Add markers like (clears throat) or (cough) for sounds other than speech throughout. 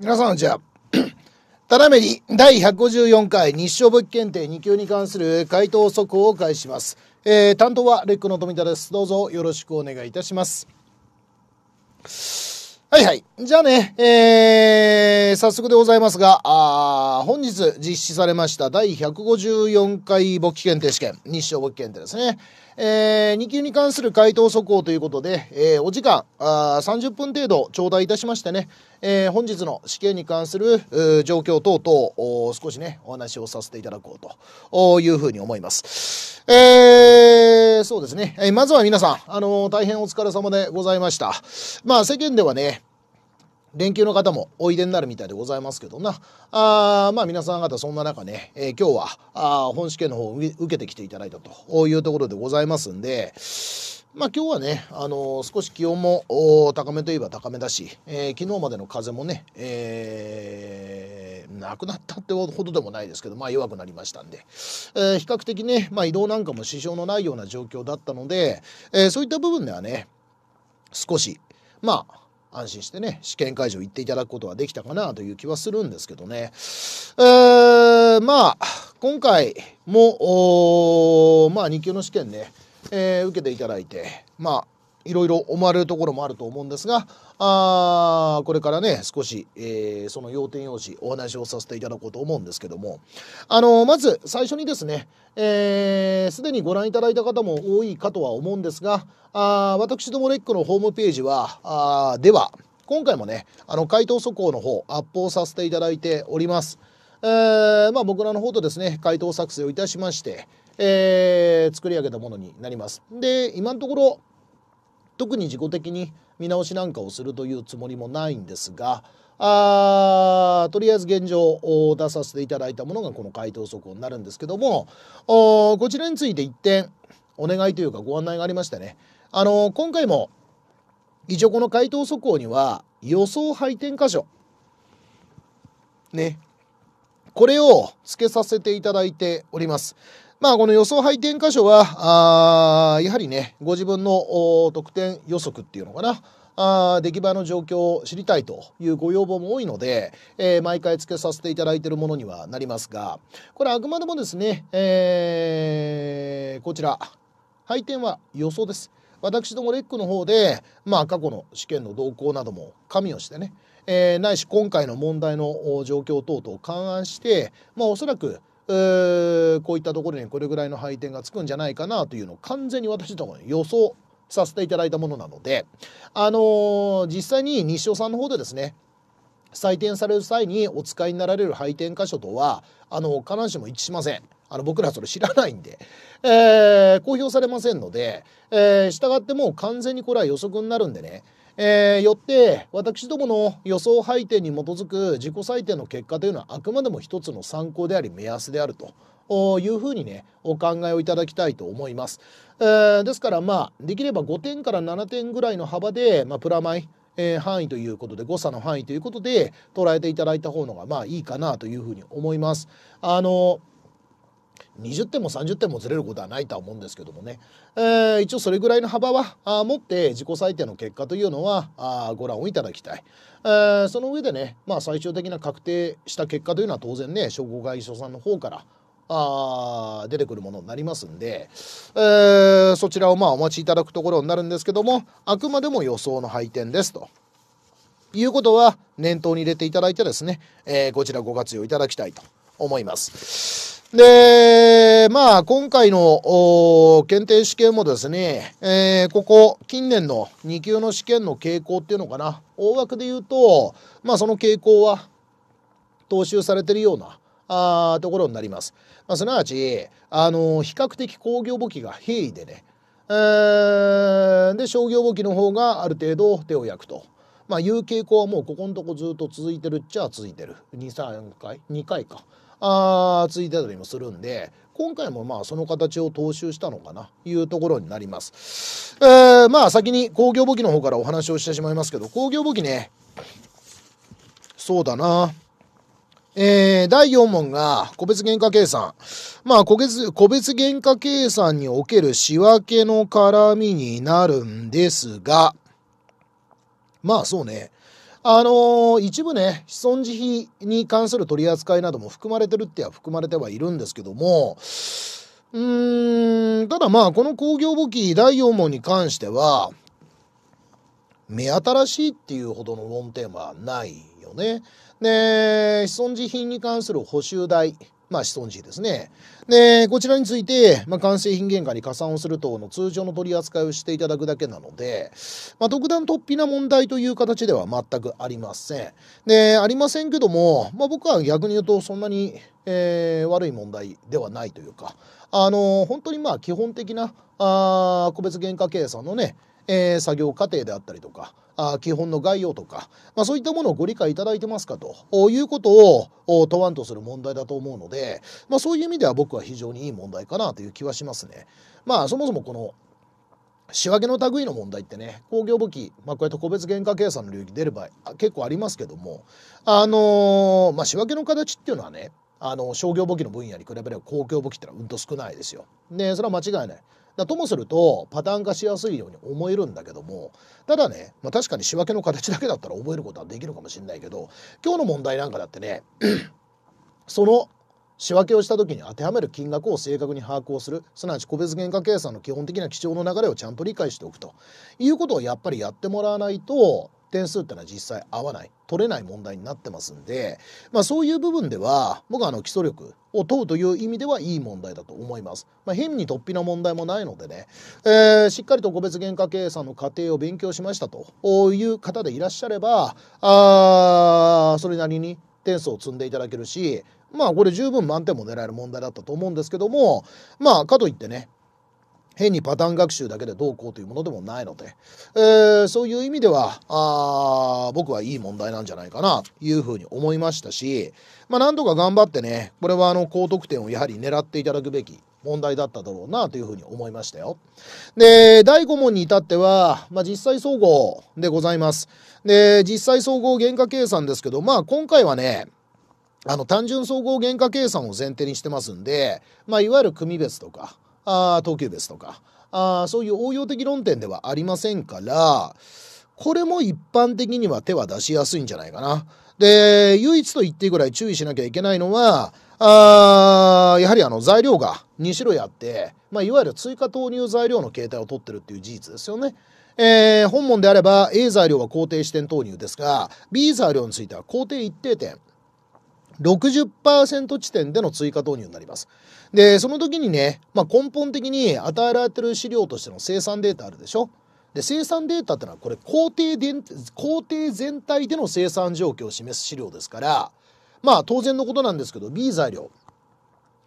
皆さんじゃあ、(clears throat) ただめり第154回日照物検定2級に関する回答速報を開始します。えー、担当はレックの富田です。どうぞよろしくお願いいたします。はいはい。じゃあね、えー、早速でございますが、あ本日実施されました第154回簿記検定試験、日照簿記検定ですね。えー、2級に関する回答速報ということで、えー、お時間あ30分程度頂戴いたしましてね、えー、本日の試験に関する状況等々少しねお話をさせていただこうというふうに思います。えー、そうですね、えまずは皆さん、あの大変お疲れ様でございました。まあ世間ではね、連休の方もおいでになるみたいでございますけどな。あまあ皆さん方そんな中ね、えー、今日はあ本試験の方を受けてきていただいたというところでございますんで、まあ今日はね、あのー、少し気温も高めといえば高めだし、えー、昨日までの風もね、えー、なくなったってほどでもないですけど、まあ弱くなりましたんで、え比較的ね、まあ移動なんかも支障のないような状況だったので、えそういった部分ではね、少し、まあ、安心してね、試験会場行っていただくことはできたかなという気はするんですけどね。えー、まあ、今回も、まあ、2級の試験ね、えー、受けていただいて、まあ、いろいろ思われるところもあると思うんですが、あこれからね、少し、えー、その要点用紙お話をさせていただこうと思うんですけども、あのー、まず最初にですね、す、えー、で、にご覧いただいた方も多いかとは思うんですが、あ私どもレックのホームページは、あでは、今回もね、あの、回答速報の方、アップをさせていただいております。えー、まあ、僕らの方とですね、回答作成をいたしまして、えー、作り上げたものになります。で、今のところ、特に自己的に見直しなんかをするというつもりもないんですがあとりあえず現状を出させていただいたものがこの回答速報になるんですけどもこちらについて1点お願いというかご案内がありましてねあの今回も一応この回答速報には予想配点箇所ねこれを付けさせていただいております。まあ、この予想配点箇所は、あやはりね、ご自分の得点予測っていうのかな。あ出来栄えの状況を知りたいというご要望も多いので、えー、毎回付けさせていただいているものにはなりますが、これあくまでもですね、えー、こちら、配点は予想です。私どもレックの方で、まあ、過去の試験の動向なども加味をしてね、えー、ないし今回の問題の状況等々を勘案して、まあ、おそらくえー、こういったところにこれぐらいの配点がつくんじゃないかなというのを完全に私どとに予想させていただいたものなので、あのー、実際に西尾さんの方でですね採点される際にお使いになられる配点箇所とはあの必ずしも一致しません。あの僕らそれ知らないんで、えー、公表されませんので、えー、従ってもう完全にこれは予測になるんでね、えー、よって私どもの予想配点に基づく自己採点の結果というのはあくまでも一つの参考であり目安であるというふうにねお考えをいただきたいと思います。えー、ですからまあできれば5点から7点ぐらいの幅で、まあ、プラマイえー、範囲ということで誤差の範囲ということで捉えていただいた方のがまあいいかなというふうに思います。あのー20点も30点もずれることはないとは思うんですけどもね、えー、一応それぐらいの幅はあ持って自己採点の結果というのはあご覧をいただきたい、えー、その上でね、まあ、最終的な確定した結果というのは当然ね商工会議所さんの方からあ出てくるものになりますんで、えー、そちらをまあお待ちいただくところになるんですけどもあくまでも予想の配点ですということは念頭に入れていただいてですね、えー、こちらご活用いただきたいと思います。で、まあ、今回の検定試験もですね、えー、ここ、近年の2級の試験の傾向っていうのかな、大枠で言うと、まあ、その傾向は、踏襲されてるような、あところになります。まあ、すなわち、あのー、比較的工業簿記が平易でね、えー、で、商業簿記の方がある程度手を焼くと。まあ、いう傾向はもうここのとこずっと続いてるっちゃ続いてる。2、3回 ?2 回か。あついてたりもするんで今回もまあその形を踏襲したのかないうところになります。えー、まあ先に工業簿記の方からお話をしてしまいますけど工業簿記ねそうだな。えー、第4問が個別原価計算。まあ個別、個別原価計算における仕分けの絡みになるんですが、まあそうね。あのー、一部ね、既存慈悲に関する取り扱いなども含まれてるっては含まれてはいるんですけども、うーん、ただまあ、この工業簿記第4問に関しては、目新しいっていうほどの論点はないよね。で、既存慈悲に関する補修代。まあ、子孫地ですね。で、こちらについて、まあ、完成品原価に加算をする等の通常の取り扱いをしていただくだけなので、まあ、特段突飛な問題という形では全くありません。で、ありませんけども、まあ、僕は逆に言うとそんなに、えー、悪い問題ではないというか、あのー、本当にまあ基本的なあ個別原価計算のね、えー、作業過程であったりとか、あ基本の概要とか、まあ、そういったものをご理解いただいてますかということを問わんとする問題だと思うので、まあ、そういう意味では僕は非常にいい問題かなという気はしますね。まあそもそもこの仕分けの類の問題ってね工業武器、まあ、こうやって個別原価計算の領域出る場合結構ありますけどもあのー、まあ仕分けの形っていうのはねあの商業簿記の分野に比べれば公共簿記ってのはうんと少ないですよ。ねそれは間違いない。だともするとパターン化しやすいように思えるんだけどもただね、まあ、確かに仕分けの形だけだったら覚えることはできるかもしれないけど今日の問題なんかだってね (clears throat) その仕分けをした時に当てはめる金額を正確に把握をするすなわち個別原価計算の基本的な基調の流れをちゃんと理解しておくということをやっぱりやってもらわないと点数ってのは実際合わない取れない問題になってますんで、まあ、そういう部分では僕はあの基礎力を問うという意味ではいい問題だと思います、まあ、変に突飛な問題もないのでね、えー、しっかりと個別原価計算の過程を勉強しましたという方でいらっしゃればあそれなりに点数を積んでいただけるしまあこれ十分満点も狙える問題だったと思うんですけどもまあかといってね変にパターン学習だけでどうこうというものでもないので、えー、そういう意味ではあ僕はいい問題なんじゃないかなというふうに思いましたし、まあ、なんとか頑張ってねこれはあの高得点をやはり狙っていただくべき問題だっただろうなというふに思いましたよ。で、第5問に至っては、まあ、実際総合でございます。で、実際総合原価計算ですけど、まあ今回はね、あの単純総合原価計算を前提にしてますんで、まあ、いわゆる組別とか、あ統計ですとかあそういう応用的論点ではありませんからこれも一般的には手は出しやすいんじゃないかな。で、唯一と言っていいぐらい注意しなきゃいけないのは、あやはりあの材料が2種類あって、まあ、いわゆる追加投入材料の形態を取ってるっていう事実ですよね。えー、本門であれば A 材料は肯定視点投入ですが B 材料については肯定一定点60%地点での追加投入になります。で、その時にね、まあ、根本的に与えられてる資料としての生産データあるでしょで生産データってのはこれ工程で工程全体での生産状況を示す資料ですからまあ当然のことなんですけど B 材料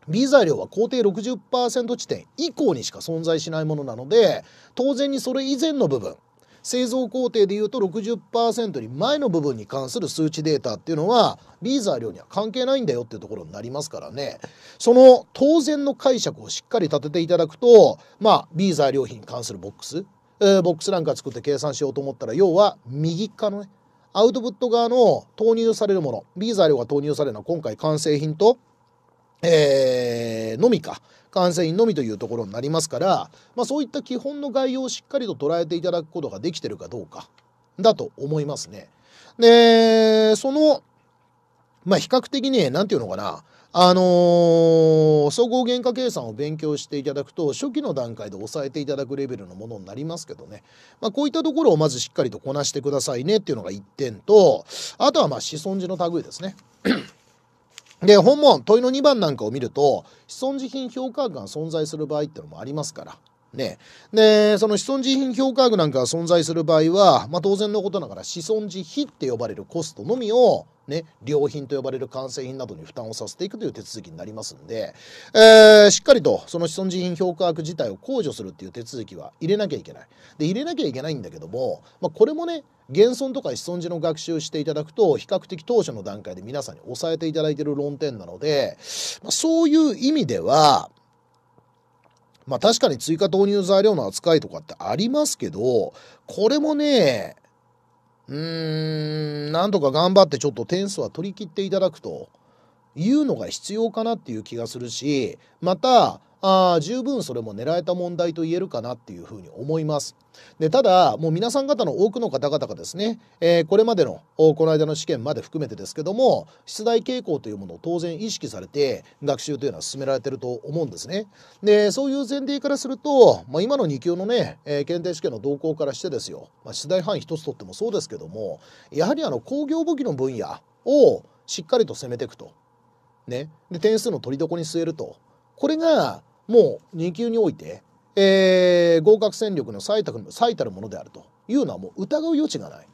B 材料は工程60%地点以降にしか存在しないものなので当然にそれ以前の部分製造工程でいうと60%に前の部分に関する数値データっていうのはビーザー量には関係ないんだよっていうところになりますからねその当然の解釈をしっかり立てていただくとまあビーザー良品に関するボックス、えー、ボックスなんか作って計算しようと思ったら要は右側のねアウトプット側の投入されるものビーザー量が投入されるのは今回完成品とえー、のみか感染員のみというところになりますから、まあ、そういった基本の概要をしっかりと捉えていただくことができてるかどうかだと思いますね。で、その、まあ、比較的ね、何て言うのかな、あのー、総合原価計算を勉強していただくと、初期の段階で抑えていただくレベルのものになりますけどね。まあ、こういったところをまずしっかりとこなしてくださいねっていうのが1点と、あとはまあ、子孫児の類ですね。で、本問、問いの2番なんかを見ると、既存自品評価額が存在する場合ってのもありますから、ね。で、その子孫自費評価額なんかが存在する場合は、まあ、当然のことながら子孫自費って呼ばれるコストのみを、ね、良品と呼ばれる完成品などに負担をさせていくという手続きになりますんで、えー、しっかりとその子孫自費評価額自体を控除するっていう手続きは入れなきゃいけない。で、入れなきゃいけないんだけども、まあ、これもね、現存とか子孫寺の学習していただくと、比較的当初の段階で皆さんに抑えていただいている論点なので、まあ、そういう意味では、まあ確かに追加導入材料の扱いとかってありますけど、これもね、うーん、なんとか頑張ってちょっと点数は取り切っていただくというのが必要かなっていう気がするし、また、あ十分それも狙えた問題と言えるかなっていうふうに思います。でただもう皆さん方の多くの方々がですね、えー、これまでのこの間の試験まで含めてですけども出題傾向というものを当然意識されて学習というのは進められてると思うんですね。でそういう前提からすると、まあ、今の2級のね、えー、検定試験の動向からしてですよ、まあ、出題範囲一つとってもそうですけどもやはりあの工業武器の分野をしっかりと攻めていくと。ね、で点数の取りどこに据えるとこれがもう2級において、えー、合格戦力の最た最たるものであるというのはもう疑う余地がない。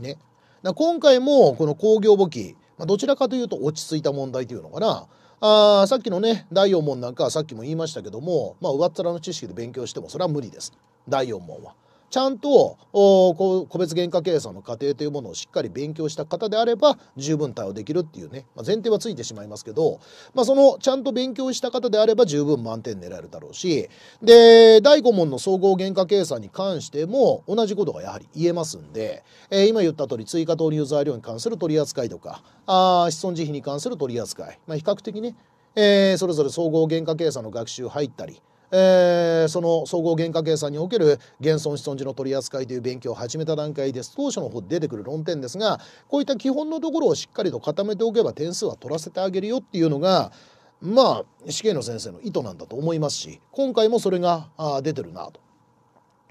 ね。だ今回もこの工業簿記、まあ、どちらかというと落ち着いた問題というのかな。あさっきのね、第4問なんかはさっきも言いましたけども、まあ、上っ面の知識で勉強してもそれは無理です。第4問は。ちゃんと個別原価計算の過程というものをしっかり勉強した方であれば十分対応できるっていうね、まあ、前提はついてしまいますけど、まあ、そのちゃんと勉強した方であれば十分満点狙えるだろうしで第5問の総合原価計算に関しても同じことがやはり言えますんで、えー、今言った通り追加投入材料に関する取り扱いとかあ子孫慈悲に関する取り扱い、まあ、比較的ね、えー、それぞれ総合原価計算の学習入ったりえー、その総合原価計算における現存子孫時の取り扱いという勉強を始めた段階です当初の方で出てくる論点ですがこういった基本のところをしっかりと固めておけば点数は取らせてあげるよっていうのがまあ死刑の先生の意図なんだと思いますし今回もそれが出てるなと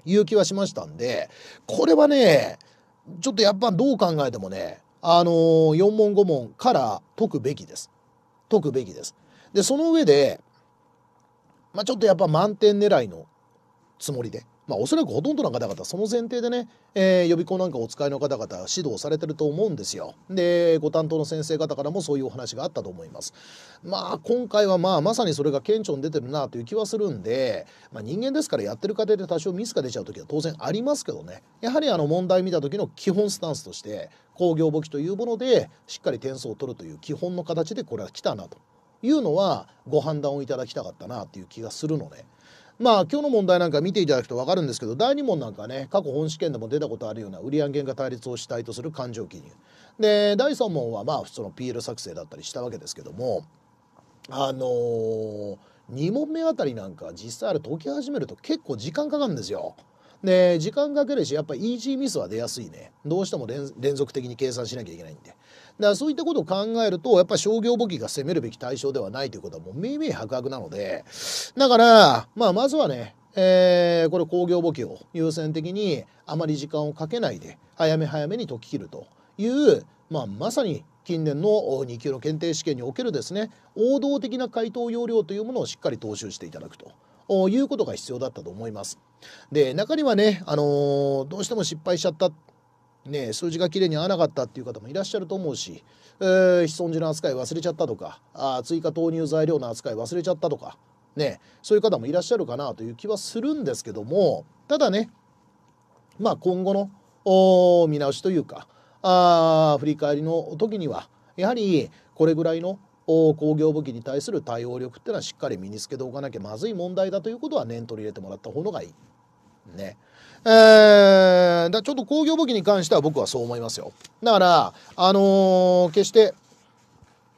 いう気はしましたんでこれはねちょっとやっぱどう考えてもねあのー、4問5問から解くべきです。解くべきです。でその上でまあ、ちょっとやっぱ満点狙いのつもりで、まあ、おそらくほとんどの方々その前提でね、えー、予備校なんかお使いの方々指導されてると思うんですよでご担当の先生方からもそういうお話があったと思いますまあ今回はまあまさにそれが顕著に出てるなという気はするんで、まあ、人間ですからやってる過程で多少ミスが出ちゃう時は当然ありますけどねやはりあの問題見た時の基本スタンスとして工業簿記というものでしっかり点数を取るという基本の形でこれは来たなというのはご判断をいただきたかったなっていう気がするので。まあ今日の問題なんか見ていただくと分かるんですけど第2問なんかね過去本試験でも出たことあるような売上原価対立を主体とする感情記入で第3問はまあ普通の PL 作成だったりしたわけですけどもあのー、2問目あたりなんか実際あれ解き始めると結構時間かかるんですよ。で時間かけるしやっぱイージーミスは出やすいねどうしても連続的に計算しなきゃいけないんでからそういったことを考えると、やっぱ商業簿記が攻めるべき対象ではないということはもう明明白々なので、だから、まあまずはね、えー、これ工業簿記を優先的にあまり時間をかけないで早め早めに解き切るという、まあ、まさに近年の2級の検定試験におけるですね王道的な回答要領というものをしっかり踏襲していただくと。いうことが必要だったと思います。で中にはね、あのー、どうしても失敗しちゃったね、数字が綺麗に合わなかったっていう方もいらっしゃると思うし、えー、既存時の扱い忘れちゃったとかあ追加投入材料の扱い忘れちゃったとか、ね、そういう方もいらっしゃるかなという気はするんですけどもただね、まあ、今後の見直しというかあ振り返りの時にはやはりこれぐらいの工業武器に対する対応力っていうのはしっかり身につけておかなきゃまずい問題だということは念取り入れてもらった方がいい。ね。えー、だちょっと工業武器に関しては僕はそう思いますよ。だから、あのー、決して、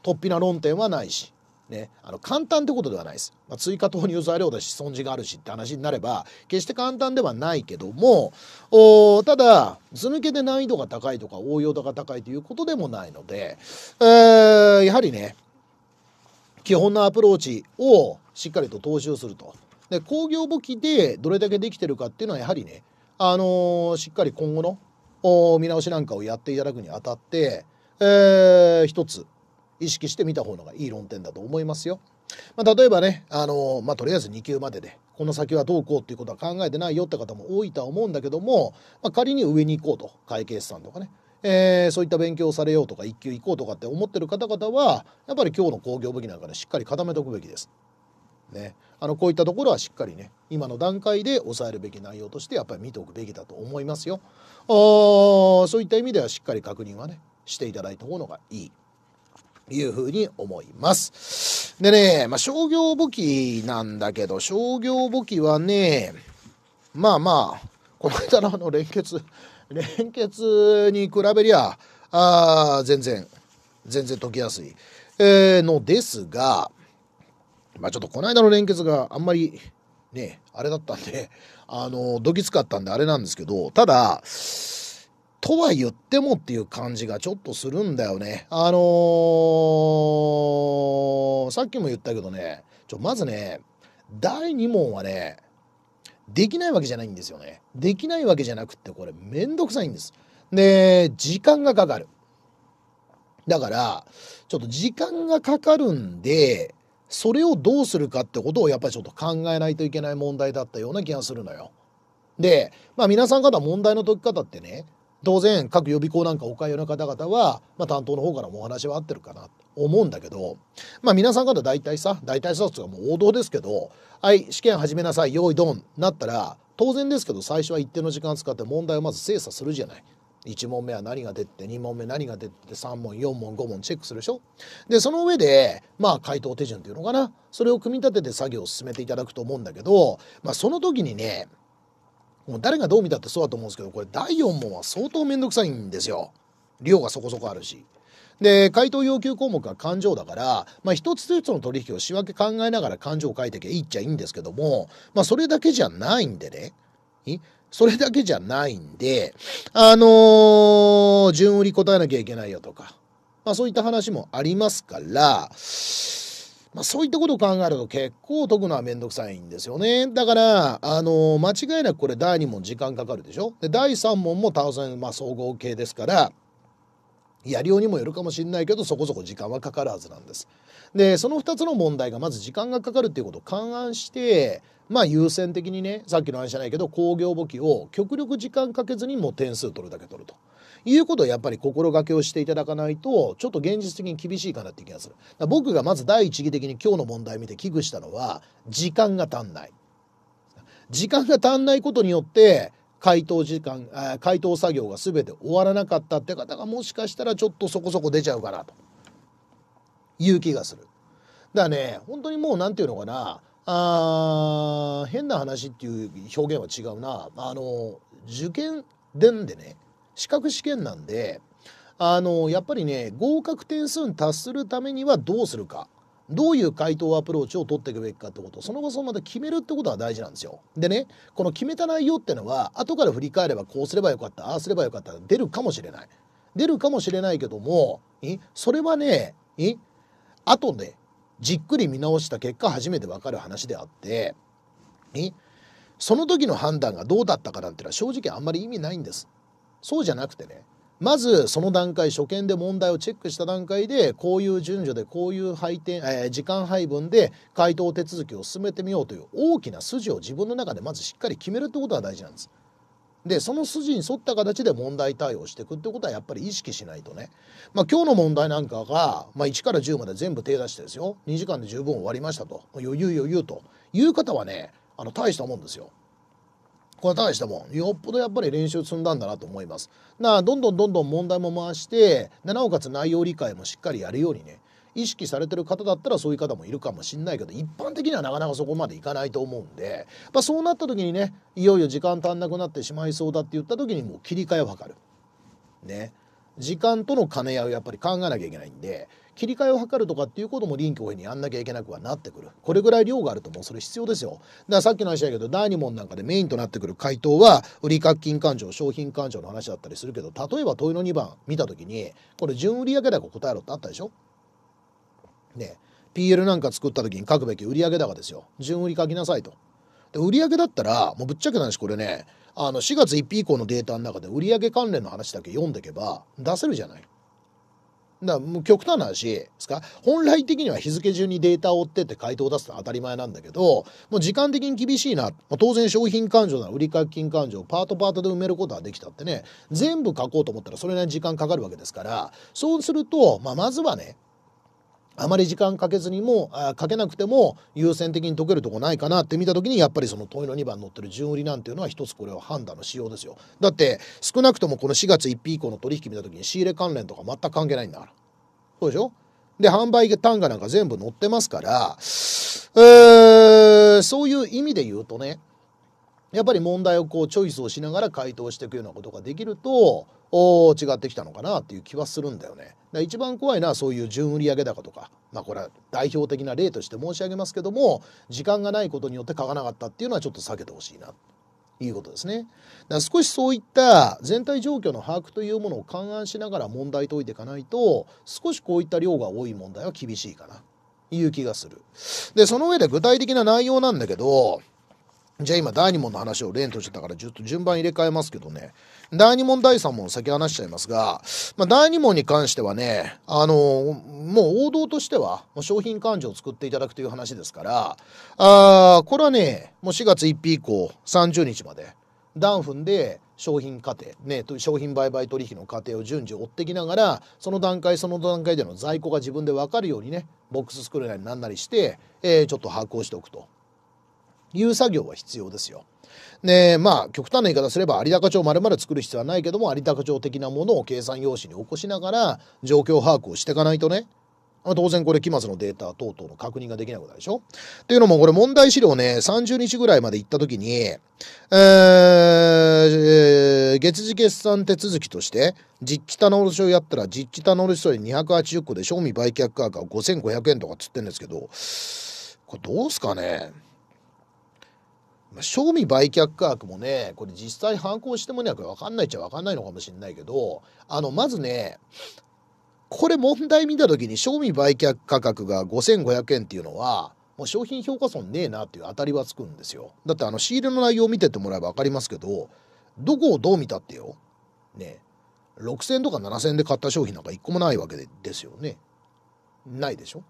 突飛な論点はないし、ね、あの簡単ってことではないです。まあ、追加投入材料だし、損じがあるしって話になれば、決して簡単ではないけども、おただ、図抜けで難易度が高いとか、応用度が高いということでもないので、えー、やはりね、基本のアプローチをしっかりと踏襲すると。で工業簿記でどれだけできてるかっていうのはやはりねあのしっかり今後の見直しなんかをやっていただくにあたって、えー、一つ意識してみた方がいい論点だと思いますよ。まあ、例えばね、あのまあ、とりあえず2級までで、この先はどうこうっていうことは考えてないよって方も多いとは思うんだけども、まあ、仮に上に行こうと、会計士さんとかね、えー、そういった勉強をされようとか、1級行こうとかって思ってる方々は、やっぱり今日の工業武器なんかで、ね、しっかり固めておくべきです。ね、あのこういったところはしっかりね今の段階で抑えるべき内容としてやっぱり見ておくべきだと思いますよ。あそういった意味ではしっかり確認はねしていただいた方がいいというふうに思います。でね、まあ、商業簿記なんだけど商業簿記はねまあまあこの間のあの連結連結に比べりゃあ全然全然解きやすい、えー、のですがまあちょっとこの間の連結があんまりね、あれだったんで、あの、どぎつかったんであれなんですけど、ただ、とは言ってもっていう感じがちょっとするんだよね。あのー、さっきも言ったけどね、ちょ、まずね、第2問はね、できないわけじゃないんですよね。できないわけじゃなくって、これめんどくさいんです。で、時間がかかる。だから、ちょっと時間がかかるんで、それをどうするかってことをやっぱりちょっと考えないといけない問題だったような気がするのよ。で、まあ皆さん方問題の解き方ってね、当然各予備校なんかお通いの方々は、まあ、担当の方からもお話は合ってるかなと思うんだけど、まあ皆さん方大体さ、大体さってうかもう王道ですけど、はい、試験始めなさい、用意ドン、なったら、当然ですけど最初は一定の時間使って問題をまず精査するじゃない。1問目は何が出て2問目何が出て3問4問5問チェックするでしょでその上でまあ回答手順っていうのかなそれを組み立てて作業を進めていただくと思うんだけど、まあ、その時にねもう誰がどう見たってそうだと思うんですけどこれ第4問は相当面倒くさいんですよ量がそこそこあるし。で回答要求項目は勘定だから、まあ、一つずつの取引を仕分け考えながら勘定を書いてきゃいいっちゃいいんですけども、まあ、それだけじゃないんでねそれだけじゃないんで、あのー、順売り答えなきゃいけないよとか、まあそういった話もありますから、まあ、そういったことを考えると結構解くのはめんどくさいんですよね。だから、あのー、間違いなくこれ第2問時間かかるでしょで、第3問も当然、まあ、総合系ですから、やりようにもよるかもしれないけど、そこそこ時間はかかるはずなんです。で、その2つの問題がまず時間がかかるっていうことを勘案して、まあ優先的にねさっきの話じゃないけど工業簿記を極力時間かけずにもう点数取るだけ取るということをやっぱり心がけをしていただかないとちょっと現実的に厳しいかなって気がする僕がまず第一義的に今日の問題見て危惧したのは時間が足んない時間が足んないことによって解答時間解答作業が全て終わらなかったって方がもしかしたらちょっとそこそこ出ちゃうかなという気がするだからね本当にもう何て言うのかなあ変な話っていう表現は違うなあの受験でんでね資格試験なんであのやっぱりね合格点数に達するためにはどうするかどういう回答アプローチを取っていくべきかってことその後そのまた決めるってことが大事なんですよ。でねこの決めた内容ってのは後から振り返ればこうすればよかったああすればよかった出るかもしれない出るかもしれないけどもそれはね後でじっくり見直した結果初めて分かる話であってその時の判断がどうだったかなんてのは正直あんまり意味ないんですそうじゃなくてねまずその段階初見で問題をチェックした段階でこういう順序でこういう配点、えー、時間配分で回答手続きを進めてみようという大きな筋を自分の中でまずしっかり決めるってことが大事なんです。でその筋に沿った形で問題対応していくってことはやっぱり意識しないとね、まあ、今日の問題なんかが、まあ、1から10まで全部手出してですよ2時間で十分終わりましたと余裕余裕という方はねあの大したもんですよ。これは大したもんよっぽどやっぱり練習積んだんだなと思います。などんどんどんどん問題も回してなおかつ内容理解もしっかりやるようにね意識されてる方だったらそういう方もいるかもしんないけど一般的にはなかなかそこまでいかないと思うんで、まあ、そうなった時にねいよいよ時間足んなくなってしまいそうだって言った時にもう切り替えを図る。ね。時間との兼ね合いをやっぱり考えなきゃいけないんで切り替えを図るとかっていうことも臨機応変にやんなきゃいけなくはなってくるこれぐらい量があるともうそれ必要ですよだからさっきの話だけど第2問なんかでメインとなってくる回答は売掛金勘定商品勘定の話だったりするけど例えば問いの2番見た時にこれ純売上高答えろってあったでしょね、PL なんか作った時に書くべき売上高ですよ。順売り書きなさいと。で、売上だったら、もうぶっちゃけな話これね、あの、4月1日以降のデータの中で売上関連の話だけ読んでいけば出せるじゃない。だからもう極端な話ですか本来的には日付順にデータを追ってって回答を出すのは当たり前なんだけどもう時間的に厳しいな、まあ、当然商品勘定なら売掛金勘定パートパートで埋めることはできたってね全部書こうと思ったらそれなりに時間かかるわけですからそうすると、まあ、まずはねあまり時間かけずにもかけなくても優先的に解けるとこないかなって見た時にやっぱりその問いの2番乗ってる順売りなんていうのは一つこれは判断の仕様ですよだって少なくともこの4月1日以降の取引見た時に仕入れ関連とか全く関係ないんだからそうでしょで販売単価なんか全部載ってますから、えー、そういう意味で言うとねやっぱり問題をこうチョイスをしながら回答していくようなことができるとお違ってきたのかなっていう気はするんだよね。だ一番怖いのはそういう純売上高とか、まあ、これは代表的な例として申し上げますけども時間がないことによって書かなかったっていうのはちょっと避けてほしいなということですね。だ少しそういった全体状況の把握というものを勘案しながら問題解いていかないと少しこういった量が多い問題は厳しいかないう気がする。でその上で具体的な内容なんだけどじゃあ今第2問の話を例にとしてたからちょっと順番入れ替えますけどね第2問第3問先話しちゃいますが、まあ、第2問に関してはねあのもう王道としては商品勘定を作っていただくという話ですからあこれはねもう4月1日以降30日までダンフで商品過程、ね、商品売買取引の過程を順次追ってきながらその段階その段階での在庫が自分で分かるようにねボックス作るなりなんなりして、えー、ちょっと把握をしておくという作業は必要ですよ。ねまあ極端な言い方すれば有高帳まるまる作る必要はないけども有高帳的なものを計算用紙に起こしながら状況把握をしていかないとね当然これ期末のデータ等々の確認ができないことでしょっていうのもこれ問題資料ね、30日ぐらいまで行った時に、えー、月次決算手続きとして、実地棚卸をやったら実地棚卸書で280個で賞味売却価格は5500円とかつってんですけど、これどうすかねまあ、賞味売却価格もね、これ実際反抗してもね、わかんないっちゃわかんないのかもしれないけど、あの、まずね、これ問題見た時に賞味売却価格が5500円っていうのは、もう商品評価損ねえなっていう当たりはつくんですよ。だってあの仕入れの内容を見てってもらえば分かりますけど、どこをどう見たってよ、ね、6000とか7000で買った商品なんか1個もないわけでですよね。ないでしょ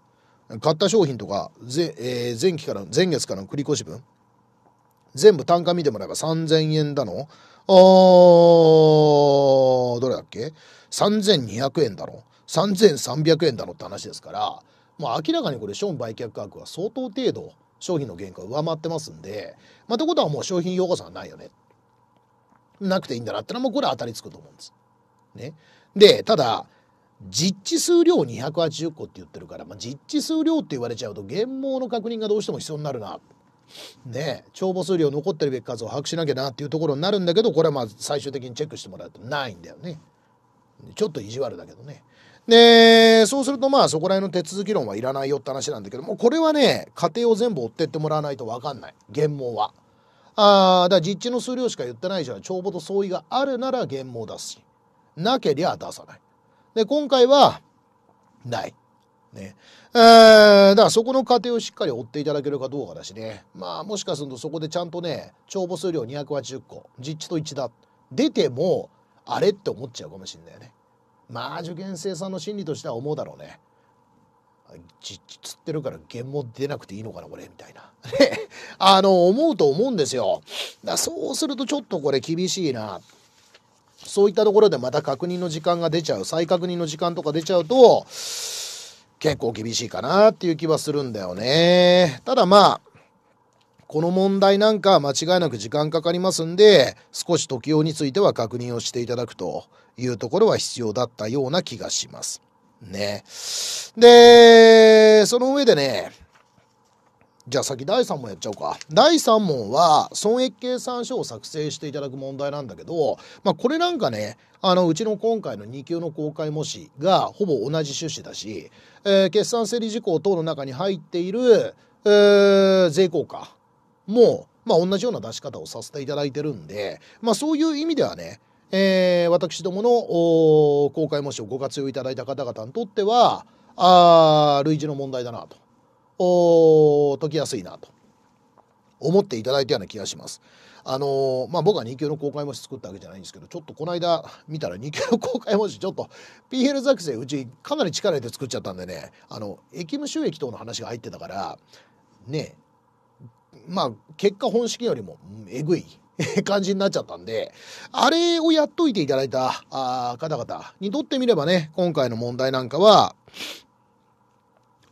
買った商品とか、えー、前期から、前月からの繰越分、全部単価見てもらえば3000円だのあどれだっけ ?3200 円だの3300円だのって話ですから、まあ、明らかにこれ商品売却価格は相当程度商品の原価を上回ってますんで、まあ、ってことはもう商品用価算はないよね。なくていいんだなってのはもうこれ当たりつくと思うんです。ね。で、ただ、実地数量280個って言ってるから、まあ、実地数量って言われちゃうと原毛の確認がどうしても必要になるなね帳簿数量残ってるべき数を把握しなきゃなっていうところになるんだけどこれはまあ最終的にチェックしてもらうとないんだよねちょっと意地悪だけどねでそうするとまあそこら辺の手続き論はいらないよって話なんだけどもこれはね家庭を全部追ってってもらわないと分かんない原毛はああだから実地の数量しか言ってないじゃん帳簿と相違があるなら原毛出すしなけりゃ出さないで今回はないね。えー、だからそこの過程をしっかり追っていただけるかどうかだしね。まあもしかするとそこでちゃんとね、帳簿数量280個、実地と一致だ。出ても、あれって思っちゃうかもしれないよね。まあ受験生さんの心理としては思うだろうね。実地つってるから弦も出なくていいのかなこれみたいな。あの思うと思うんですよ。だそうするとちょっとこれ厳しいな。そういったところでまた確認の時間が出ちゃう再確認の時間とか出ちゃうと結構厳しいかなっていう気はするんだよね。ただまあ、この問題なんか間違いなく時間かかりますんで、少し時用については確認をしていただくというところは必要だったような気がします。ね。で、その上でね、じゃあ先第3問やっちゃおうか。第3問は損益計算書を作成していただく問題なんだけど、まあこれなんかね、あのうちの今回の2級の公開模試がほぼ同じ趣旨だし、えー、決算整理事項等の中に入っている、えー、税効果も、まあ同じような出し方をさせていただいてるんで、まあそういう意味ではね、えー、私どもの公開模試をご活用いただいた方々にとっては、あ類似の問題だなと。解きやすいなと思っていただいたような気がします。あのー、まあ、僕は2級の公開模試作ったわけじゃないんですけどちょっとこの間見たら2級の公開模試ちょっと PL 作成うちかなり力入れて作っちゃったんでねあの駅務収益等の話が入ってたからねまあ結果本式よりもえぐい (laughs) 感じになっちゃったんで、あれをやっといていただいたあ方々にとってみればね、今回の問題なんかは、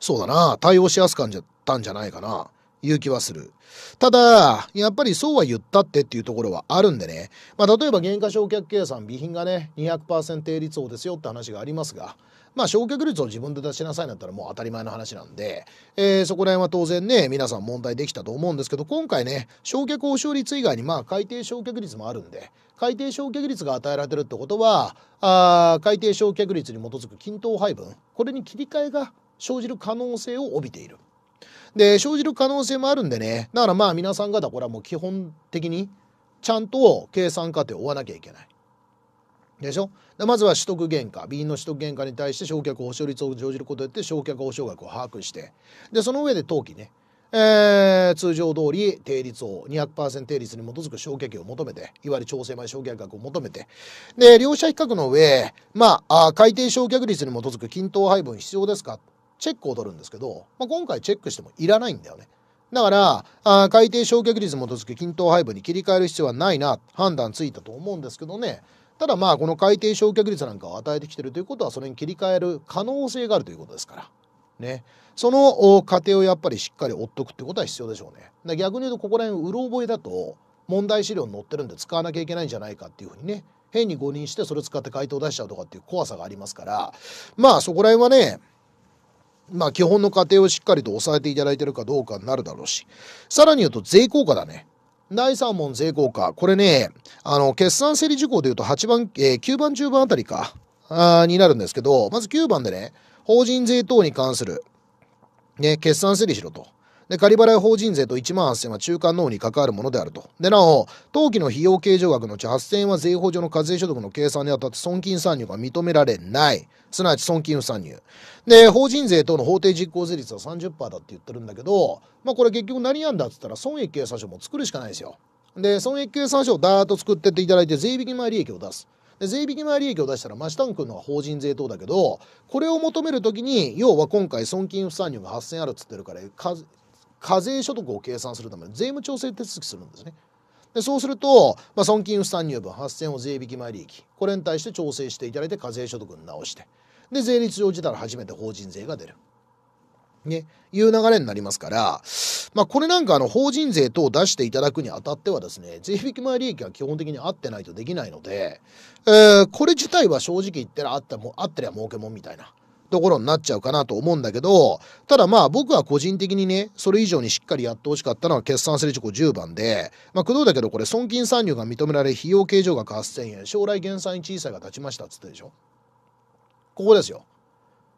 そうだな、対応しやすかったんじゃないかな、いう気はする。ただ、やっぱりそうは言ったってっていうところはあるんでね、まあ、例えば減価償却計算、備品がね、200%定率をですよって話がありますが、まあ、償却率を自分で出しなさいなったらもう当たり前の話なんで、えー、そこら辺は当然ね、皆さん問題できたと思うんですけど、今回ね、償却報酬率以外に、まあ、改定償却率もあるんで、改定償却率が与えられてるってことは、あ改定償却率に基づく均等配分、これに切り替えが生じる可能性を帯びている。で、生じる可能性もあるんでね。だからまあ皆さん方、これはもう基本的にちゃんと計算過程を追わなきゃいけない。でしょまずは取得原価 B の取得原価に対して焼却保証率を生じることによって焼却保証額を把握してでその上で当期ね、えー、通常通り定率を200%定率に基づく焼却を求めていわゆる調整前焼却額を求めてで両者比較の上まあ改定焼却率に基づく均等配分必要ですかチェックを取るんですけど、まあ、今回チェックしてもいらないんだよね。だから、あ改定償却率に基づく均等配分に切り替える必要はないな、判断ついたと思うんですけどね。ただまあ、この改定償却率なんかを与えてきてるということは、それに切り替える可能性があるということですから。ね。その過程をやっぱりしっかり追っとくってことは必要でしょうね。逆に言うと、ここら辺、うろ覚えだと、問題資料に載ってるんで使わなきゃいけないんじゃないかっていうふうにね、変に誤認してそれ使って回答出しちゃうとかっていう怖さがありますから、まあ、そこら辺はね、まあ、基本の過程をしっかりと抑えていただいてるかどうかになるだろうし、さらに言うと税効果だね。第3問税効果。これね、あの、決算整理事項で言うと8番、えー、9番、10番あたりか、あになるんですけど、まず9番でね、法人税等に関する、ね、決算整理しろと。で仮払い法人税と1万8000円は中間納付に関わるものであると。でなお、当期の費用計上額のうち8000円は税法上の課税所得の計算にあたって損金算入が認められない。すなわち損金不算入。で、法人税等の法定実行税率は30%だって言ってるんだけど、まあこれ結局何やんだっつったら損益計算書も作るしかないですよ。で、損益計算書をダーッと作ってっていただいて税引き前利益を出す。で税引き前利益を出したら真下るのは法人税等だけどこれを求めるときに要は今回損金不算入が8000あるっつってるから課税所得を計算するための税務調整手続きするんですね。でそうすると、まあ、損金不算入分8000を税引き前利益これに対して調整していただいて課税所得に直してで税率上応じたら初めて法人税が出る。ね、いう流れになりますから、まあ、これなんかあの法人税等を出していただくにあたってはですね、税引き前利益が基本的に合ってないとできないので、えー、これ自体は正直言ったらあったも、あってりゃ儲けもんみたいな。ところになっちゃうかなと思うんだけど、ただまあ僕は個人的にね、それ以上にしっかりやってほしかったのは決算成事項10番で、まあ工藤だけどこれ損金参入が認められ、費用計上額8000円、将来減産に小さいが立ちましたっつってでしょ。ここですよ。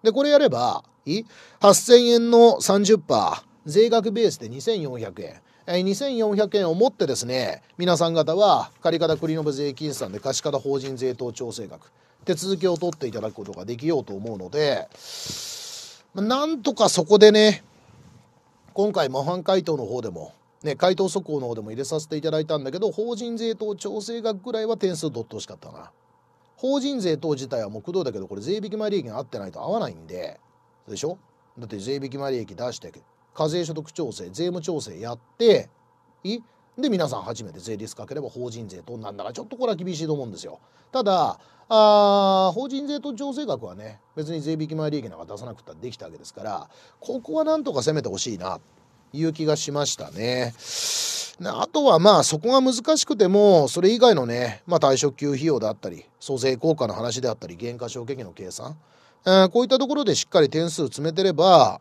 で、これやれば、い ?8000 円の30%、税額ベースで2400円。2400円を持ってですね、皆さん方は、借方繰延税金算で貸方法人税等調整額。手続きを取っていただくことができようと思うので、なんとかそこでね、今回模範解答の方でも、ね、回答速報の方でも入れさせていただいたんだけど、法人税等調整額ぐらいは点数取ってほしかったな。法人税等自体は木道だけど、これ税引き前利益が合ってないと合わないんで、でしょだって税引き前利益出して、課税所得調整、税務調整やって、いで皆さん初めて税率かければ法人税となんならちょっとこれは厳しいと思うんですよ。ただあ法人税と調整額はね別に税引き前利益なんか出さなくたらできたわけですからここはなんとか攻めてほしいなという気がしましたね。あとはまあそこが難しくてもそれ以外のね、まあ、退職給費用であったり租税効果の話であったり減価償却費の計算、えー、こういったところでしっかり点数詰めてれば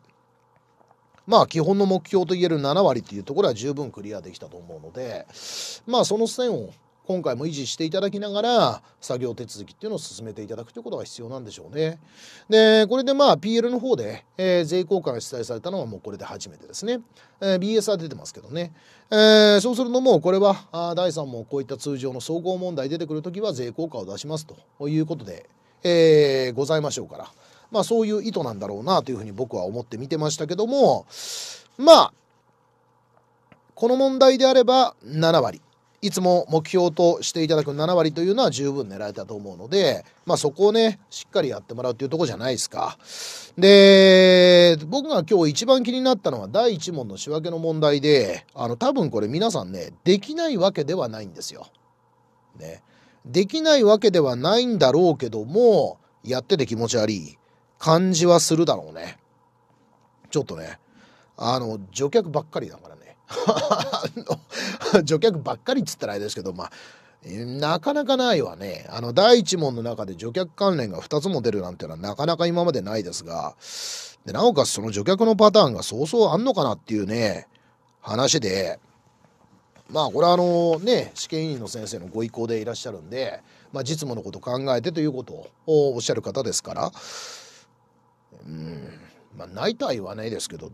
まあ基本の目標といえる7割っていうところは十分クリアできたと思うので、まあその線を今回も維持していただきながら作業手続きっていうのを進めていただくということが必要なんでしょうね。でこれでまあ PL の方で、えー、税交換が主催されたのはもうこれで初めてですね。えー、BS は出てますけどね。えー、そうするともうこれはあ第3もこういった通常の総合問題出てくるときは税効果を出しますということで、えー、ございましょうから。まあそういう意図なんだろうなというふうに僕は思って見てましたけども、まあ、この問題であれば7割。いつも目標としていただく7割というのは十分狙えたと思うので、まあそこをね、しっかりやってもらうっていうとこじゃないですか。で、僕が今日一番気になったのは第1問の仕分けの問題で、あの多分これ皆さんね、できないわけではないんですよ。ね。できないわけではないんだろうけども、やってて気持ち悪い。感じはするだろうね。ちょっとね、あの、乗客ばっかりだからね。乗 (laughs) 客ばっかりっつったらあれですけど、まあ、なかなかないわね。あの、第1問の中で乗客関連が2つも出るなんていうのはなかなか今までないですが、で、なおかつその乗客のパターンがそうそうあんのかなっていうね、話で、まあ、これはあのね、試験委員の先生のご意向でいらっしゃるんで、まあ、実務のこと考えてということをおっしゃる方ですから、うんまあ泣いとは言わないですけど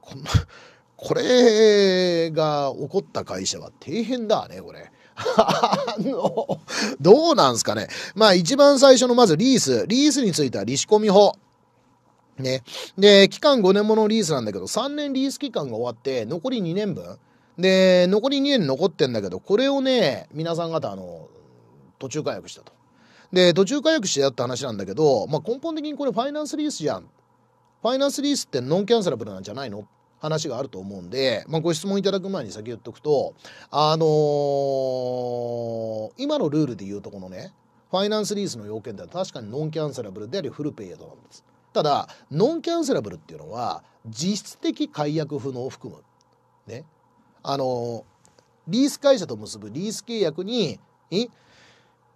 こんな (laughs) これが起こった会社は底辺だねこれ。(laughs) あの、どうなんすかね。まあ一番最初のまずリース。リースについては利子込み法。ね。で、期間5年ものリースなんだけど、3年リース期間が終わって、残り2年分。で、残り2年残ってんだけど、これをね、皆さん方、あの、途中解約したと。で、途中解約してやった話なんだけど、まあ、根本的にこれファイナンスリースじゃん。ファイナンスリースってノンキャンセラブルなんじゃないの話があると思うんで、まあ、ご質問いただく前に先言っとくと、あのー、今のルールでいうとこのね、ファイナンスリースの要件では確かにノンキャンセラブルでありフルペイエドなんです。ただ、ノンキャンセラブルっていうのは、実質的解約不能を含む。ね。あのー、リース会社と結ぶリース契約に、え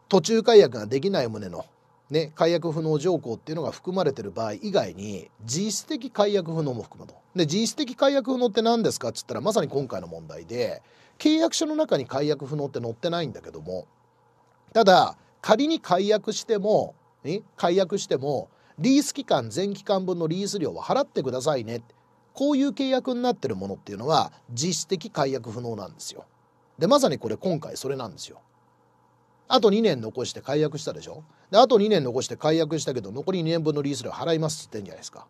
途中解約ができない旨の、ね、解約不能条項っていうのが含まれてる場合以外に実質的解約不能も含むと。で実質的解約不能って何ですかっつったらまさに今回の問題で契約書の中に解約不能って載ってないんだけどもただ仮に解約しても解約してもリース期間全期間分のリース料は払ってくださいねこういう契約になってるものっていうのは実質的解約不能なんですよ。でまさにこれ今回それなんですよ。あと2年残して解約したでしょであと2年残して解約したけど残り2年分のリース料払いますって言ってんじゃないですか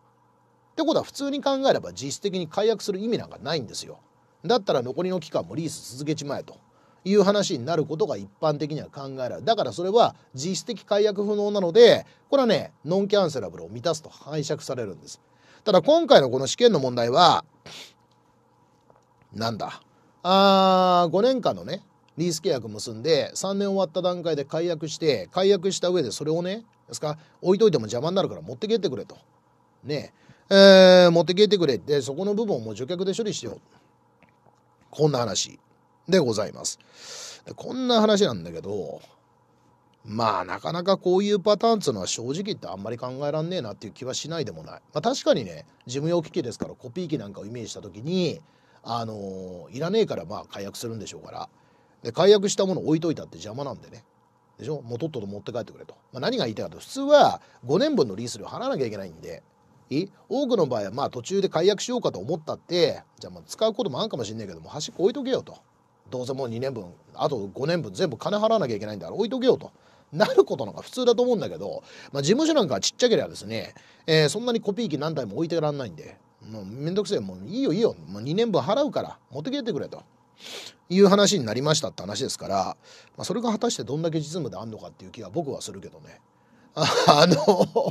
ってことは普通に考えれば実質的に解約する意味なんかないんですよだったら残りの期間もリース続けちまえという話になることが一般的には考えられるだからそれは実質的解約不能なのでこれはねノンキャンセラブルを満たすと拝借されるんですただ今回のこの試験の問題はなんだあー5年間のねリース契約結んで3年終わった段階で解約して解約した上でそれをねですか置いといても邪魔になるから持って帰ってくれとねえー、持って帰ってくれってそこの部分をもう除却で処理しようこんな話でございますこんな話なんだけどまあなかなかこういうパターンっつうのは正直言ってあんまり考えらんねえなっていう気はしないでもない。まあ確かにね、事務用機器ですからコピー機なんかをイメージした時に、あのー、いらねえからまあ解約するんでしょうから。で解約したもの置いといたって邪魔なんでねでしょもうとっとと持って帰ってくれと、まあ、何が言いたいかと普通は5年分のリース料払わなきゃいけないんでい多くの場合はまあ途中で解約しようかと思ったってじゃあまあ使うこともあるかもしんないけども端っこ置いとけよとどうせもう2年分あと5年分全部金払わなきゃいけないんだから置いとけよとなることのが普通だと思うんだけど、まあ、事務所なんかちっちゃければですね、えー、そんなにコピー機何台も置いてらんないんでもうめんどくせえもういいよいいよもう2年分払うから持って帰ってくれという話になりましたって話ですから、まあ、それが果たしてどんだけ実務であんのかっていう気は僕はするけどね。あ (laughs) の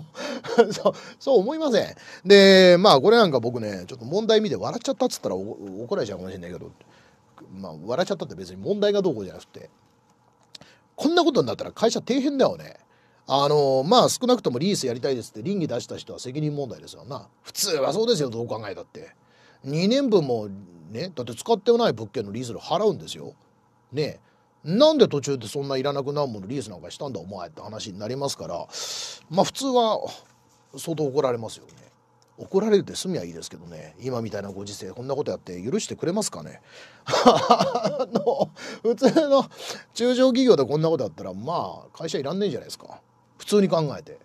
(laughs) そう、そう思いません。で、まあこれなんか僕ね、ちょっと問題見て笑っちゃったっつったら怒られちゃうかもしれないけど、まあ笑っちゃったって別に問題がどうこうじゃなくて、こんなことになったら会社底辺だよね。あの、まあ少なくともリースやりたいですって倫理出した人は責任問題ですよな。普通はそうですよ、どう考えたって。2年分もねだって使ってない物件のリースル払うんですよ。ねなんで途中でそんないらなくなるものリースなんかしたんだお前って話になりますからまあ普通は相当怒られますよね。怒られるって済みはいいですけどね今みたいなご時世こんなことやって許してくれますかね (laughs) の普通の中小企業でこんなことやったらまあ会社いらんねえじゃないですか普通に考えて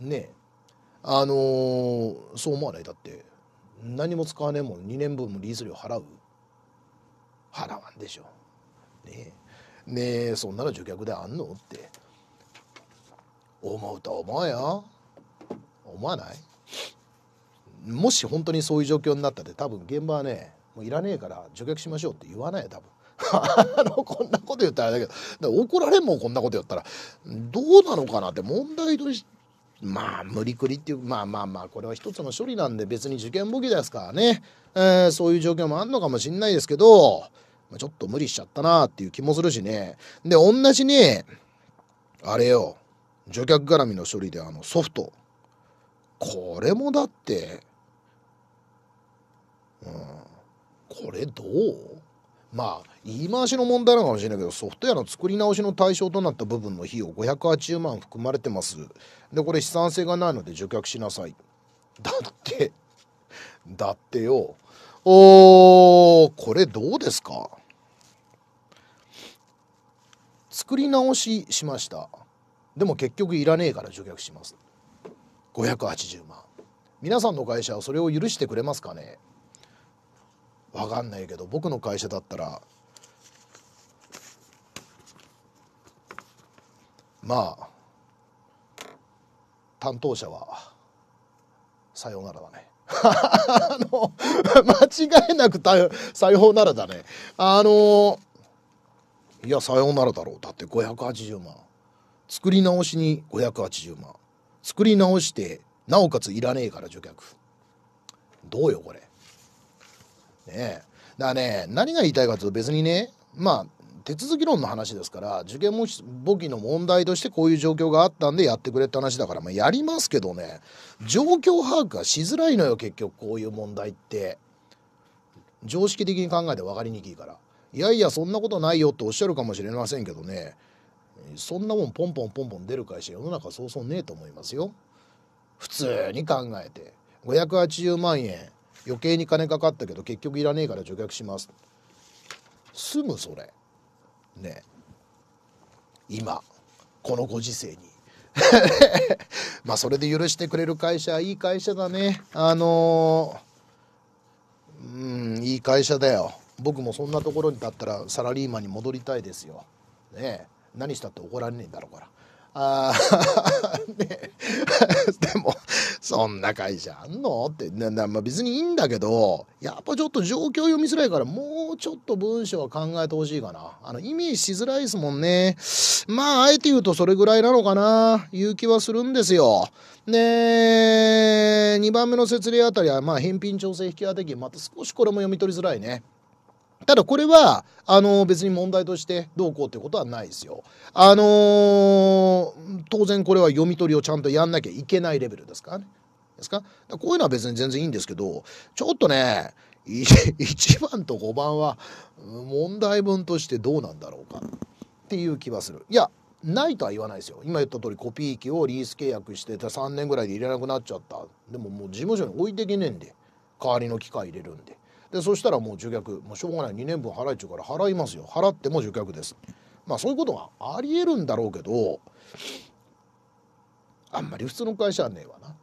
ねえあのー、そう思わないだって何も使わねえもん2年分もリース料払う払わんでしょねえねえそんなの受客であんのって思うと思うよ思わないもし本当にそういう状況になったって多分現場はねもういらねえから除却しましょうって言わないよ多分 (laughs) あのこんなこと言ったらあれだけど怒られんもんこんなこと言ったらどうなのかなって問題としてまあ無理くりっていうまあまあまあこれは一つの処理なんで別に受験簿記ですからね、えー、そういう状況もあんのかもしんないですけどちょっと無理しちゃったなっていう気もするしねで同じねあれよ除却絡みの処理であのソフトこれもだってうんこれどうまあ言い回しの問題なのかもしれないけどソフトウェアの作り直しの対象となった部分の費用580万含まれてますでこれ資産性がないので除却しなさいだってだってよおーこれどうですか作り直ししましたでも結局いらねえから除却します580万皆さんの会社はそれを許してくれますかね分かんないけど僕の会社だったらまあ担当者は (laughs) さようならだね。あの間違いなくさようならだね。あのいやさようならだろうだって580万作り直しに580万作り直してなおかついらねえから除却どうよこれね。だからね、何が言いたいかというと別にね、まあ、手続き論の話ですから、受験簿記の問題としてこういう状況があったんでやってくれって話だから、まあ、やりますけどね、状況把握がしづらいのよ、結局こういう問題って。常識的に考えて分かりにくいから。いやいや、そんなことないよっておっしゃるかもしれませんけどね、そんなもんポンポンポンポン出る会社世の中そうそうねえと思いますよ。普通に考えて。580万円余計に金かかったけど結局いらねえから除却します済むそれね今このご時世に (laughs) まあそれで許してくれる会社いい会社だねあのー、うんいい会社だよ僕もそんなところにだったらサラリーマンに戻りたいですよね何したって怒られねえんだろうからあ (laughs) ね、(laughs) でも、そんな会社あんのって、なまあ、別にいいんだけど、やっぱちょっと状況読みづらいから、もうちょっと文章は考えてほしいかな。あの、イメージしづらいですもんね。まあ、あえて言うとそれぐらいなのかな、いう気はするんですよ。で、2番目の説例あたりは、まあ、返品調整引き当て金、また少しこれも読み取りづらいね。ただこれは、あの、別に問題としてどうこうってことはないですよ。あのー、当然これは読み取りをちゃんとやんなきゃいけないレベルですからね。ですかこういうのは別に全然いいんですけど、ちょっとね、1 (laughs) 番と5番は問題文としてどうなんだろうかっていう気はする。いや、ないとは言わないですよ。今言った通りコピー機をリース契約してた3年ぐらいで入れなくなっちゃった。でももう事務所に置いていけねえんで、代わりの機械入れるんで。でそしたらもう受客もうしょうがない2年分払いちゅうから払いますよ払っても受客ですまあそういうことがありえるんだろうけどあんまり普通の会社はねえわな。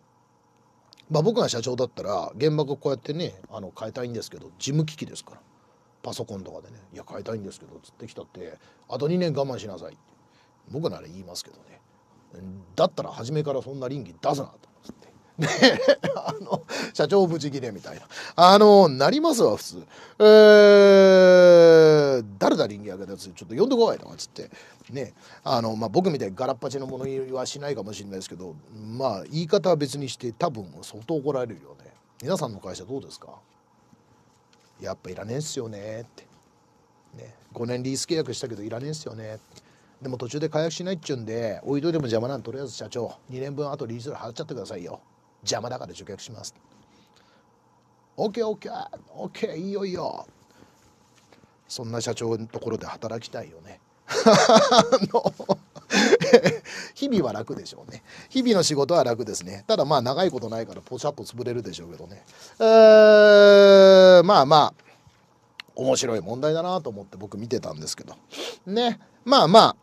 まあ、僕が社長だったら原爆こうやってねあの変えたいんですけど事務機器ですからパソコンとかでね「いや変えたいんですけど」つってきたって「あと2年我慢しなさい」って僕なら言いますけどねだったら初めからそんな倫理出すなとね、(laughs) あの、社長無事切れみたいな。あの、なりますわ、普通。えー、誰だ人たやつ、ちょっと呼んでこないとか、っつって。ね、あの、まあ、僕みたいにガラッパチの物言いはしないかもしれないですけど、まあ、言い方は別にして、多分、相当怒られるよね。皆さんの会社どうですかやっぱいらねえっすよねって。ね、5年リース契約したけどいらねえっすよねでも途中で解約しないっちゅうんでおいといても邪魔なんとりあえず社長2年分あとリース料払っちゃってくださいよ邪魔だから除却します OKOKOK、OK OK、いいよいいよそんな社長のところで働きたいよね (laughs) 日々は楽でしょうね日々の仕事は楽ですねただまあ長いことないからポシャッと潰れるでしょうけどねまあまあ面白い問題だなと思って僕見てたんですけどねまあまあ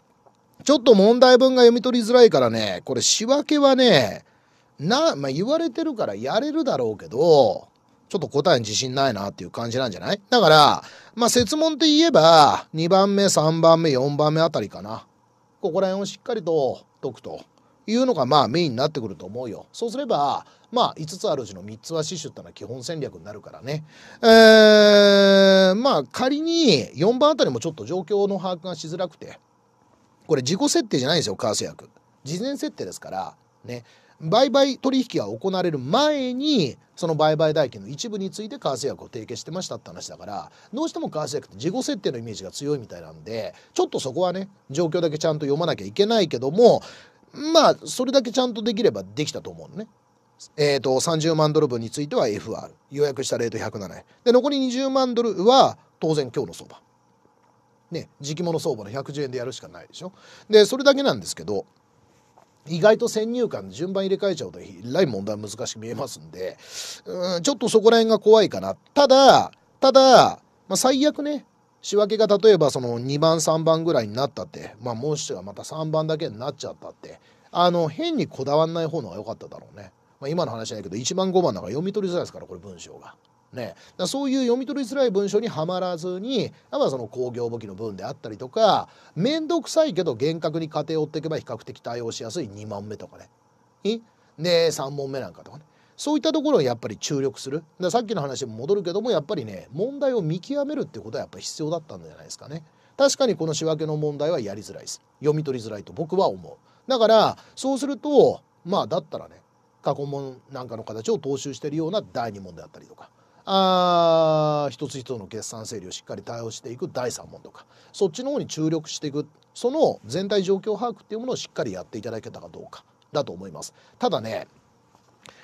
ちょっと問題文が読み取りづらいからねこれ仕分けはねな、まあ、言われてるからやれるだろうけど、ちょっと答えに自信ないなっていう感じなんじゃないだから、まあ、説問って言えば、2番目、3番目、4番目あたりかな。ここら辺をしっかりと解くというのが、まあ、メインになってくると思うよ。そうすれば、まあ、5つあるうちの3つは死守ってのは基本戦略になるからね。えー、まあ、仮に4番あたりもちょっと状況の把握がしづらくて、これ自己設定じゃないんですよ、カース薬。事前設定ですから、ね。売買取引が行われる前にその売買代金の一部について為替薬を提携してましたって話だからどうしても為替薬って自己設定のイメージが強いみたいなんでちょっとそこはね状況だけちゃんと読まなきゃいけないけどもまあそれだけちゃんとできればできたと思うのね。えーと、と30万ドル分については FR 予約したレート107円で残り20万ドルは当然今日の相場ね時期物相場の110円でやるしかないでしょでそれだけなんですけど意外と先入観順番入れ替えちゃうとえらい問題難しく見えますんで、うん、ちょっとそこら辺が怖いかな。ただ、ただ、まあ、最悪ね、仕分けが例えばその2番3番ぐらいになったって、まあもしくはまた3番だけになっちゃったって、あの、変にこだわんない方のが良かっただろうね。まあ今の話じゃないけど、1番5番なんか読み取りづらいですから、これ文章が。ね、だそういう読み取りづらい文章にはまらずにあまその工業簿記の分であったりとか面倒くさいけど厳格に過程を追っていけば比較的対応しやすい2問目とかねで3問目なんかとかねそういったところをやっぱり注力するださっきの話に戻るけどもやっぱりね問題を見極めるってことはやっぱり必要だったんじゃないですかね。確かにこの仕分けの問題はやりづらいです読み取りづらいと僕は思うだからそうするとまあだったらね過去問なんかの形を踏襲してるような第2問であったりとかあ一つ一つの決算整理をしっかり対応していく第3問とかそっちの方に注力していくその全体状況把握っていうものをしっかりやっていただけたかどうかだと思います。ただね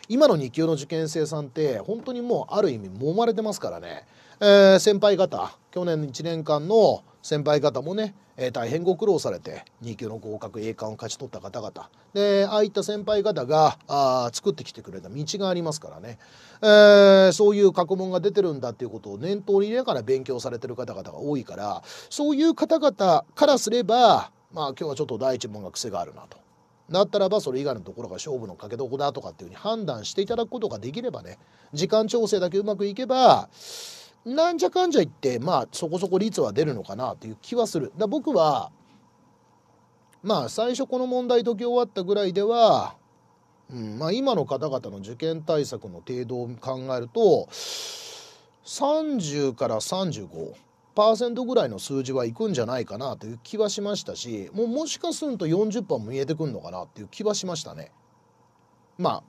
今の2級の受験生さんって本当にもうある意味揉まれてますからね、えー、先輩方去年1年間の先輩方もね、えー、大変ご苦労されて2級の合格栄冠を勝ち取った方々でああいった先輩方があ作ってきてくれた道がありますからね、えー、そういう過去問が出てるんだっていうことを念頭に入れながら勉強されてる方々が多いからそういう方々からすればまあ今日はちょっと第一問が癖があるなと。だったらばそれ以外のところが勝負のかけどこだとかっていうふうに判断していただくことができればね時間調整だけうまくいけばなんじゃかんじゃ言って、まあ、そこそこ率は出るのかなという気はする。だ僕は、まあ、最初この問題解き終わったぐらいでは、うんまあ、今の方々の受験対策の程度を考えると、30から35。ぐらいの数字はいくんじゃないかなという気はしましたしもうもしかすると40%も見えてくるのかなという気はしましたね。まあ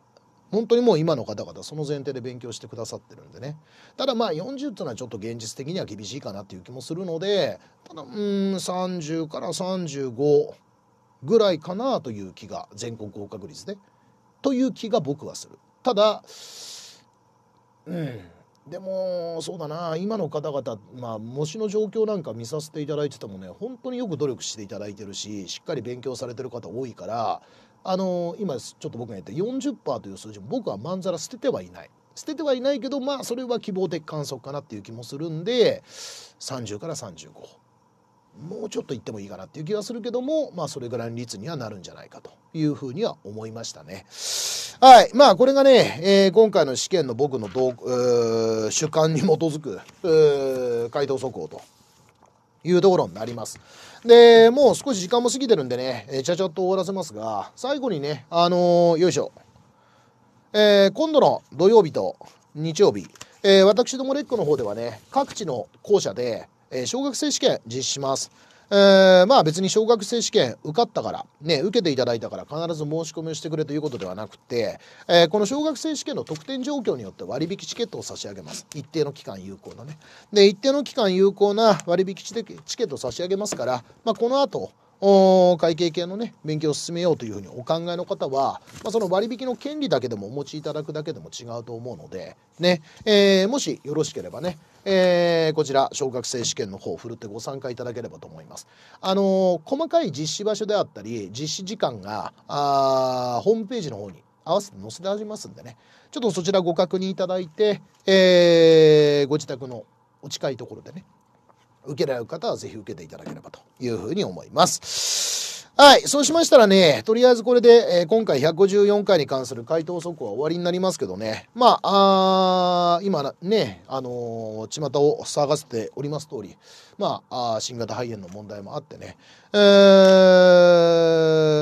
本当にもう今の方々その前提で勉強してくださってるんでねただまあ40っていうのはちょっと現実的には厳しいかなっていう気もするのでただうん30から35ぐらいかなという気が全国合格率でという気が僕はするただうんでもそうだな今の方々まあ模試の状況なんか見させていただいててもね本当によく努力していただいてるししっかり勉強されてる方多いからあの今ちょっと僕が言った40%という数字も僕はまんざら捨ててはいない捨ててはいないけどまあそれは希望的観測かなっていう気もするんで30から35もうちょっといってもいいかなっていう気はするけどもまあそれぐらいの率にはなるんじゃないかというふうには思いましたね。はいまあこれがね、えー、今回の試験の僕の主観に基づく回答速報というところになります。で、もう少し時間も過ぎてるんでね、えー、ちゃちゃっと終わらせますが、最後にね、あのー、よいしょ。えー、今度の土曜日と日曜日、えー、私どもレックの方ではね、各地の校舎で、え小学生試験実施します。えー、まあ別に小学生試験受かったから、ね、受けていただいたから必ず申し込みをしてくれということではなくて、えー、この小学生試験の得点状況によって割引チケットを差し上げます。一定の期間有効のね。で、一定の期間有効な割引チケットを差し上げますから、まあこの後、会計系のね勉強を進めようというふうにお考えの方は、まあ、その割引の権利だけでもお持ちいただくだけでも違うと思うので、ねえー、もしよろしければね、えー、こちら小学生試験の方をふるってご参加いただければと思います。あのー、細かい実施場所であったり実施時間があホームページの方に合わせて載せてありますんでねちょっとそちらご確認いただいて、えー、ご自宅のお近いところでね受けられる方はぜひ受けていただければというふうに思います。はい。そうしましたらね、とりあえずこれで、えー、今回154回に関する回答速報は終わりになりますけどね。まあ、あ今ね、あのー、巷を騒がせております通り、まあ、あ新型肺炎の問題もあってね、え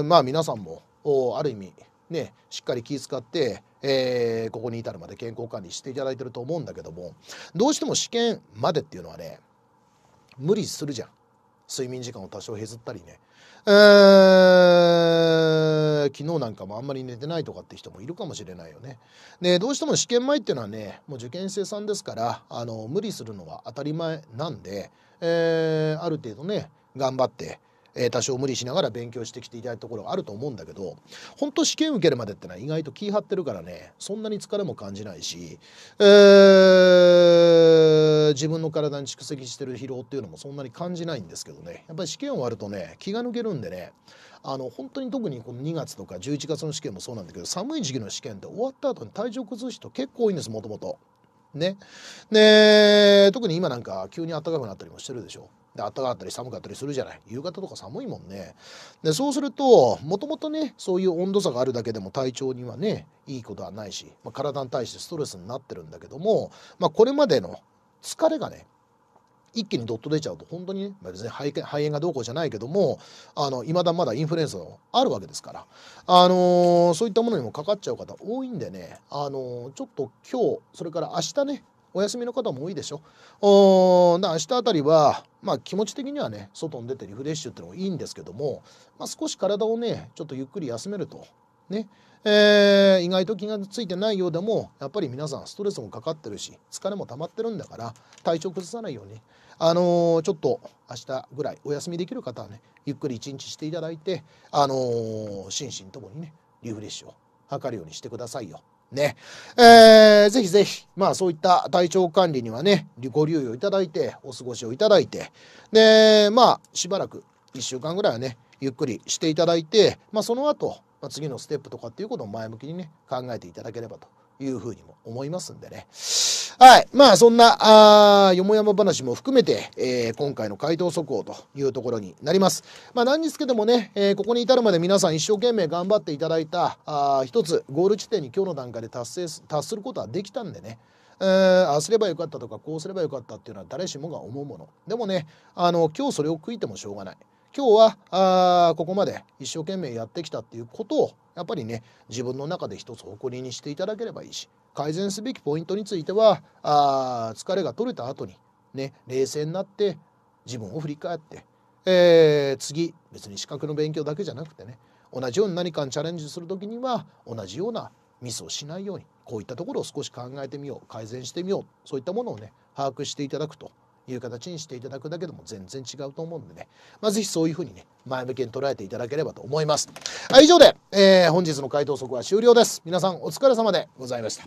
ー、まあ皆さんも、おある意味、ね、しっかり気遣って、えー、ここに至るまで健康管理していただいてると思うんだけども、どうしても試験までっていうのはね、無理するじゃん睡眠時間を多少削ったりね、えー、昨日なんかもあんまり寝てないとかって人もいるかもしれないよね。でどうしても試験前っていうのはねもう受験生さんですからあの無理するのは当たり前なんで、えー、ある程度ね頑張って、えー、多少無理しながら勉強してきていただいたところがあると思うんだけど本当試験受けるまでってのは意外と気張ってるからねそんなに疲れも感じないし、えー、自分の体に蓄積してる疲労っていうのもそんなに感じないんですけどねやっぱり試験終わるとね気が抜けるんでねあの本当に特にこの2月とか11月の試験もそうなんだけど寒い時期の試験って終わった後に体調崩す人結構多いんですもともと。ね。で、特に今なんか急に暖かくなったりもしてるでしょ。で暖かかったり寒かったりするじゃない夕方とか寒いもんねでそうするともともとねそういう温度差があるだけでも体調にはねいいことはないし、まあ、体に対してストレスになってるんだけども、まあ、これまでの疲れがね一気にドッと出ちゃうと本当にね、まあ、別に肺炎がどうこうじゃないけどもいまだまだインフルエンザあるわけですから、あのー、そういったものにもかかっちゃう方多いんでね、あのー、ちょっと今日それから明日ねお休みの方も多いでしょ。おだ明日あたりは、まあ、気持ち的にはね、外に出てリフレッシュっていうのもいいんですけども、まあ、少し体をね、ちょっとゆっくり休めると。ねえー、意外と気が付いてないようでもやっぱり皆さんストレスもかかってるし疲れも溜まってるんだから体調崩さないように、あのー、ちょっと明日ぐらいお休みできる方はねゆっくり一日していただいて、あのー、心身ともにねリフレッシュを図るようにしてくださいよ。ね。えー、ぜひぜひ、まあそういった体調管理にはね、ご留意をいただいて、お過ごしをいただいて、で、まあしばらく1週間ぐらいはね、ゆっくりしていただいて、まあその後、まあ、次のステップとかっていうことを前向きにね、考えていただければというふうにも思いますんでね。はい。まあ、そんな、あよもやま話も含めて、えー、今回の回答速報というところになります。まあ、何にすけどもね、えー、ここに至るまで皆さん一生懸命頑張っていただいた、あ一つ、ゴール地点に今日の段階で達成達することはできたんでね。えああすればよかったとかこうすればよかったっていうのは誰しもが思うものでもねあの今日それを悔いてもしょうがない今日はあここまで一生懸命やってきたっていうことをやっぱりね自分の中で一つ誇りにしていただければいいし改善すべきポイントについてはあ疲れが取れた後にね冷静になって自分を振り返って、えー、次別に資格の勉強だけじゃなくてね同じように何かにチャレンジする時には同じようなミスをしないようにこういったところを少し考えてみよう改善してみようそういったものをね把握していただくという形にしていただくだけでも全然違うと思うんでね、まあ、ぜひそういうふうにね、前向きに捉えていただければと思います。はい、以上で、えー、本日の回答速は終了です。皆さんお疲れ様でございました。